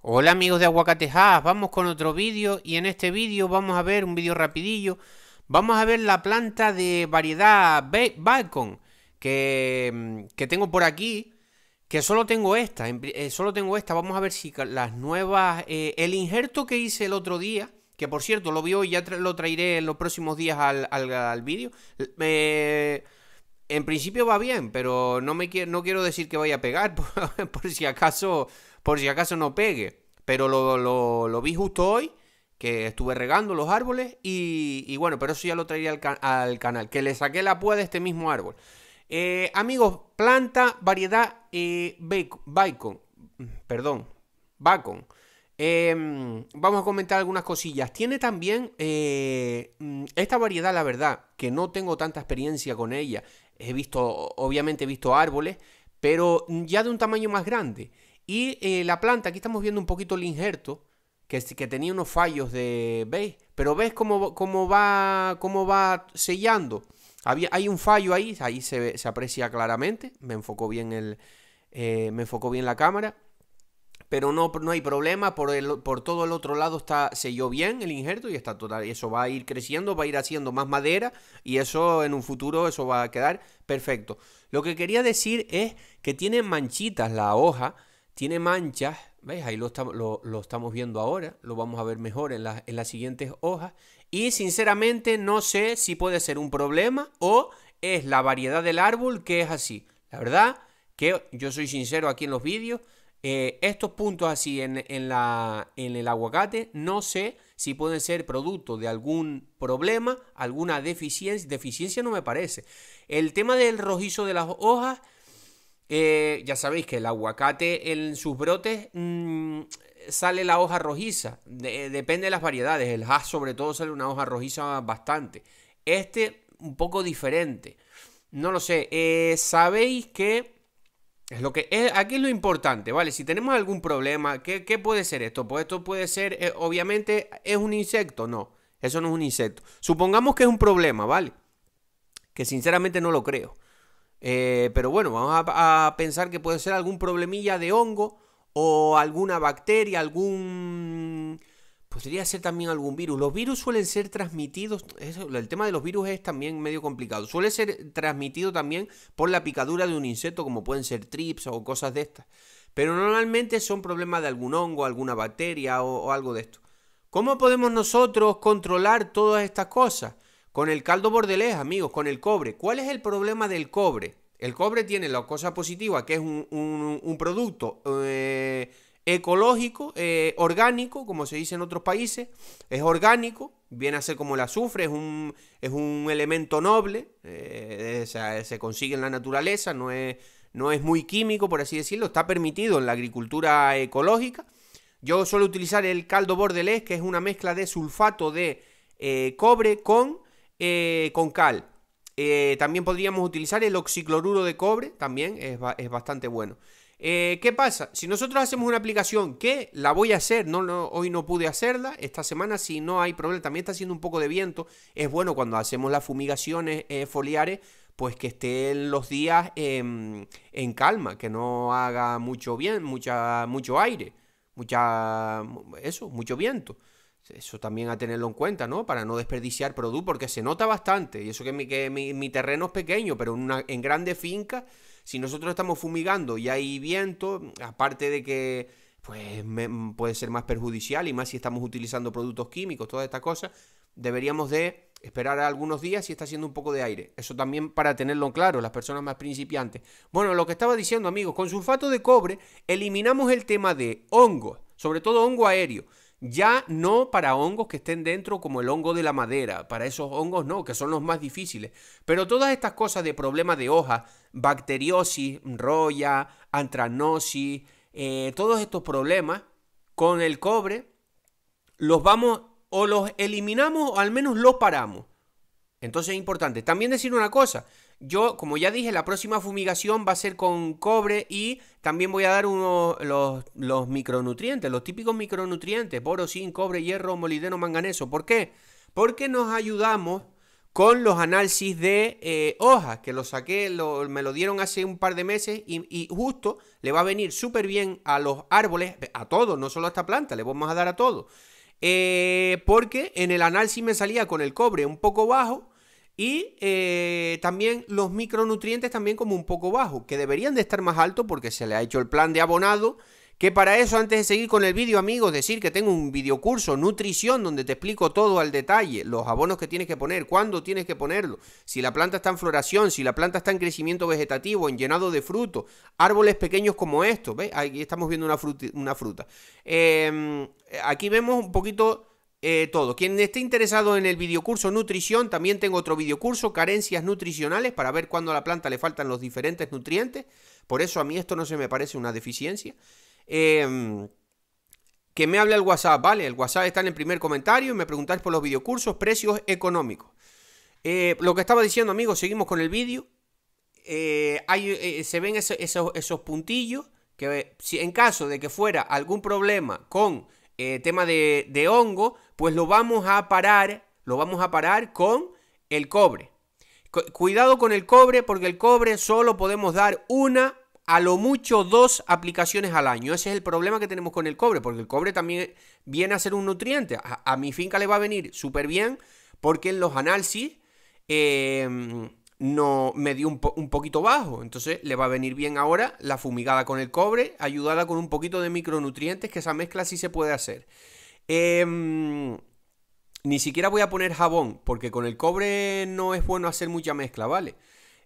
Hola amigos de Aguacatejas, vamos con otro vídeo y en este vídeo vamos a ver un vídeo rapidillo. Vamos a ver la planta de variedad Bacon que, mm, que, tengo por aquí, que solo tengo esta, eh, solo tengo esta. Vamos a ver si las nuevas... Eh, el injerto que hice el otro día, que por cierto lo vi hoy, ya lo traeré en los próximos días al, vídeo. en principio va bien, pero no, me quiero no quiero decir que vaya a pegar, por si acaso por si acaso no pegue. Pero lo, lo, vi justo hoy, que estuve regando los árboles y, y bueno, pero eso ya lo traería al, canal, que le saqué la púa de este mismo árbol. Eh, amigos, planta, variedad, eh, bacon, perdón, bacon. Em, vamos a comentar algunas cosillas. Tiene también eh, mm, esta variedad, la verdad, que no tengo tanta experiencia con ella. He visto, obviamente he visto árboles, pero ya de un tamaño más grande. Y eh, la planta, aquí estamos viendo un poquito el injerto, que, que tenía unos fallos de... ¿Veis? Pero ves cómo, cómo, va, cómo va sellando. Había, hay un fallo ahí, ahí se, se aprecia claramente. Me enfocó bien, el, eh, me enfocó bien la cámara. Pero no, no hay problema, por, por todo el otro lado está, selló bien el injerto y está total. Y eso va a ir creciendo, va a ir haciendo más madera y eso en un futuro eso va a quedar perfecto. Lo que quería decir es que tiene manchitas la hoja tiene manchas, ¿veis? Ahí lo, estamos viendo ahora, lo vamos a ver mejor en, las siguientes hojas. Y sinceramente no sé si puede ser un problema o es la variedad del árbol que es así. La verdad que yo soy sincero aquí en los vídeos, eh, estos puntos así en, en el aguacate no sé si pueden ser producto de algún problema, alguna deficiencia. Deficiencia no me parece. El tema del rojizo de las hojas eh, ya sabéis que el aguacate en sus brotes mm, sale la hoja rojiza. Eh, depende de las variedades. El Hass sobre todo sale una hoja rojiza bastante. Este un poco diferente. No lo sé. Eh, sabéis que... Es lo que es, aquí es lo importante, ¿vale? Si tenemos algún problema, ¿qué, puede ser esto? Pues esto puede ser, obviamente, ¿es un insecto? No, eso no es un insecto. Supongamos que es un problema, ¿vale? Que sinceramente no lo creo. Eh, pero bueno, vamos a, pensar que puede ser algún problemilla de hongo o alguna bacteria, algún... Podría ser también algún virus. Los virus suelen ser transmitidos, el tema de los virus es también medio complicado, suele ser transmitido también por la picadura de un insecto, como pueden ser trips o cosas de estas. Pero normalmente son problemas de algún hongo, alguna bacteria o algo de esto. ¿Cómo podemos nosotros controlar todas estas cosas? Con el caldo bordelés, amigos, con el cobre. ¿Cuál es el problema del cobre? El cobre tiene la cosa positiva, que es un, producto eh, ecológico, eh, orgánico, como se dice en otros países. Es orgánico, viene a ser como el azufre, es un, elemento noble, eh, se, consigue en la naturaleza, no es, no es muy químico, por así decirlo, está permitido en la agricultura ecológica. Yo suelo utilizar el caldo bordelés, que es una mezcla de sulfato de cobre con eh, con cal. Eh, también podríamos utilizar el oxicloruro de cobre, también es, bastante bueno. Eh, ¿Qué pasa? Si nosotros hacemos una aplicación que la voy a hacer, no, hoy no pude hacerla, esta semana si no hay problema, también está haciendo un poco de viento, es bueno cuando hacemos las fumigaciones foliares, pues que estén los días en, calma, que no haga mucho bien, mucha, mucho aire, mucha, eso, mucho viento. Eso también a tenerlo en cuenta, ¿no? Para no desperdiciar producto, porque se nota bastante. Y eso que mi, que mi, terreno es pequeño, pero una, en grandes finca si nosotros estamos fumigando y hay viento, aparte de que pues, puede ser más perjudicial y más si estamos utilizando productos químicos, toda esta cosa, deberíamos de esperar algunos días si está haciendo un poco de aire. Eso también para tenerlo claro, las personas más principiantes. Bueno, lo que estaba diciendo, amigos, con sulfato de cobre eliminamos el tema de hongos, sobre todo hongo aéreo. Ya no para hongos que estén dentro como el hongo de la madera, para esos hongos no, que son los más difíciles. Pero todas estas cosas de problemas de hoja, bacteriosis, roya, antranosis, eh, todos estos problemas con el cobre, los vamos o los eliminamos o al menos los paramos. Entonces es importante. También decir una cosa, yo, como ya dije, la próxima fumigación va a ser con cobre y también voy a dar unos, los, micronutrientes, los típicos micronutrientes, boro, zinc, cobre, hierro, molideno, manganeso. ¿Por qué? Porque nos ayudamos con los análisis de eh, hojas, que los saqué, me lo dieron hace un par de meses y, justo le va a venir súper bien a los árboles, a todos, no solo a esta planta, le vamos a dar a todos. Eh, porque en el análisis me salía con el cobre un poco bajo y eh, también los micronutrientes también como un poco bajo, que deberían de estar más alto porque se le ha hecho el plan de abonado. Que para eso, antes de seguir con el vídeo, amigos, decir que tengo un videocurso nutrición donde te explico todo al detalle, los abonos que tienes que poner, cuándo tienes que ponerlo, si la planta está en floración, si la planta está en crecimiento vegetativo, en llenado de fruto, árboles pequeños como estos, ¿ves? Aquí estamos viendo una, fruta. Una fruta. Em, aquí vemos un poquito eh, todo. Quien esté interesado en el videocurso nutrición, también tengo otro videocurso, carencias nutricionales, para ver cuándo a la planta le faltan los diferentes nutrientes. Por eso a mí esto no se me parece una deficiencia. Em, que me hable al WhatsApp, ¿vale? El WhatsApp está en el primer comentario y me preguntáis por los videocursos, precios económicos. Eh, lo que estaba diciendo, amigos, seguimos con el vídeo. Eh, se ven esos, puntillos que si, en caso de que fuera algún problema con eh, tema de, hongo, pues lo vamos a parar, lo vamos a parar con el cobre. Cuidado con el cobre porque el cobre solo podemos dar una, a lo mucho dos aplicaciones al año. Ese es el problema que tenemos con el cobre, porque el cobre también viene a ser un nutriente. A, mi finca le va a venir súper bien porque en los análisis eh, no me dio un, poquito bajo. Entonces le va a venir bien ahora la fumigada con el cobre, ayudada con un poquito de micronutrientes, que esa mezcla sí se puede hacer. Em, ni siquiera voy a poner jabón, porque con el cobre no es bueno hacer mucha mezcla, ¿vale?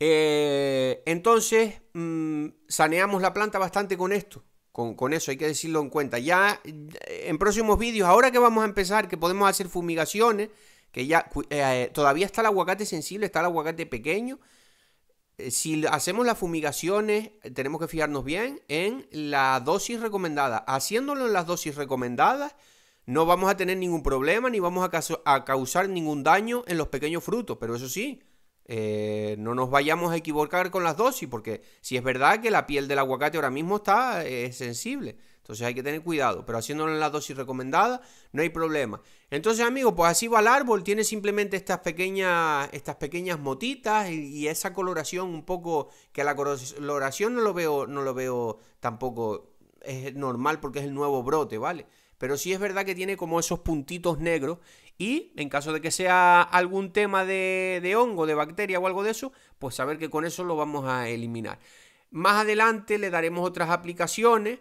Eh, entonces, mm, saneamos la planta bastante con esto. Con, con, eso hay que decirlo en cuenta. Ya en próximos vídeos, ahora que vamos a empezar, que podemos hacer fumigaciones, que ya eh, todavía está el aguacate sensible, está el aguacate pequeño. Eh, si hacemos las fumigaciones, eh, tenemos que fijarnos bien en la dosis recomendada. Haciéndolo en las dosis recomendadas, no vamos a tener ningún problema ni vamos a, causar ningún daño en los pequeños frutos. Pero eso sí, no nos vayamos a equivocar con las dosis, porque si es verdad que la piel del aguacate ahora mismo está sensible. Entonces hay que tener cuidado, pero haciéndolo en la dosis recomendada no hay problema. Entonces amigos, pues así va el árbol, tiene simplemente estas pequeñas, estas pequeñas motitas y, esa coloración un poco, que la coloración no lo veo, no lo veo tampoco es normal porque es el nuevo brote, ¿vale? Pero sí es verdad que tiene como esos puntitos negros y en caso de que sea algún tema de, de, hongo, de bacteria o algo de eso, pues saber que con eso lo vamos a eliminar. Más adelante le daremos otras aplicaciones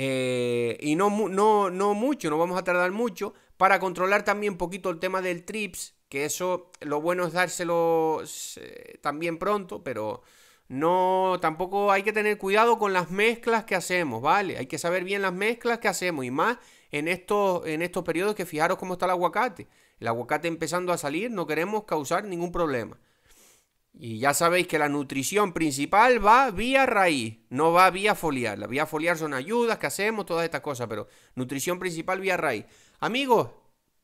eh, y no, no, mucho, no vamos a tardar mucho, para controlar también un poquito el tema del trips, que eso lo bueno es dárselo también pronto, pero no, tampoco hay que tener cuidado con las mezclas que hacemos, ¿vale? Hay que saber bien las mezclas que hacemos y más en estos, en estos periodos que fijaros cómo está el aguacate. El aguacate empezando a salir, no queremos causar ningún problema. Y ya sabéis que la nutrición principal va vía raíz, no va vía foliar. La vía foliar son ayudas que hacemos, todas estas cosas, pero nutrición principal vía raíz. Amigos,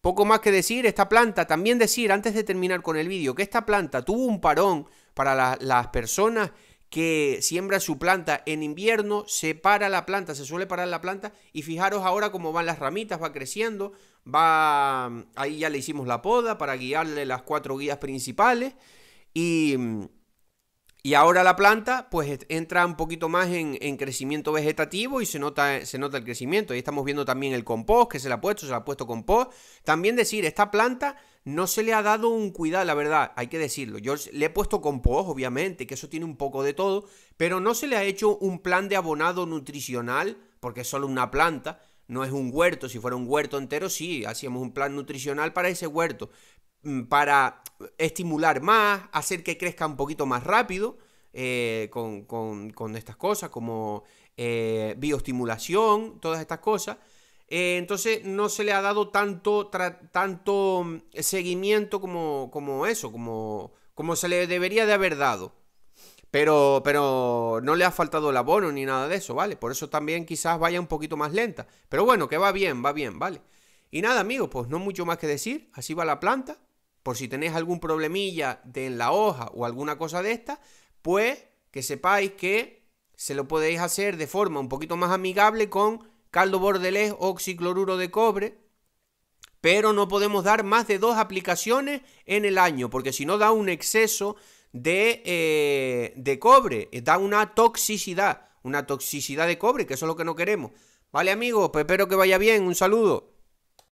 poco más que decir, esta planta, también decir antes de terminar con el vídeo, que esta planta tuvo un parón para las personas que siembra su planta en invierno, se para la planta, se suele parar la planta y fijaros ahora cómo van las ramitas, va creciendo, va ahí ya le hicimos la poda para guiarle las cuatro guías principales y, ahora la planta pues entra un poquito más en, crecimiento vegetativo y se nota, se nota el crecimiento. y estamos viendo también el compost que se le ha puesto, se le ha puesto compost. También decir, esta planta no se le ha dado un cuidado, la verdad, hay que decirlo. Yo le he puesto compost, obviamente, que eso tiene un poco de todo, pero no se le ha hecho un plan de abonado nutricional, porque es solo una planta, no es un huerto. Si fuera un huerto entero, sí, hacíamos un plan nutricional para ese huerto, mm, para estimular más, hacer que crezca un poquito más rápido eh, con, estas cosas como eh, bioestimulación, todas estas cosas. Eh, entonces no se le ha dado tanto, tanto mm, seguimiento como, como eso, como, como se le debería de haber dado. Pero, pero no le ha faltado el abono ni nada de eso, ¿vale? Por eso también quizás vaya un poquito más lenta. Pero bueno, que va bien, va bien, ¿vale? Y nada, amigos, pues no mucho más que decir. Así va la planta por si tenéis algún problemilla de en la hoja o alguna cosa de esta, pues que sepáis que se lo podéis hacer de forma un poquito más amigable con caldo bordelés oxicloruro de cobre, pero no podemos dar más de dos aplicaciones en el año, porque si no da un exceso de, eh, de cobre, eh, da una toxicidad, una toxicidad de cobre, que eso es lo que no queremos. Vale amigos, pues espero que vaya bien, un saludo.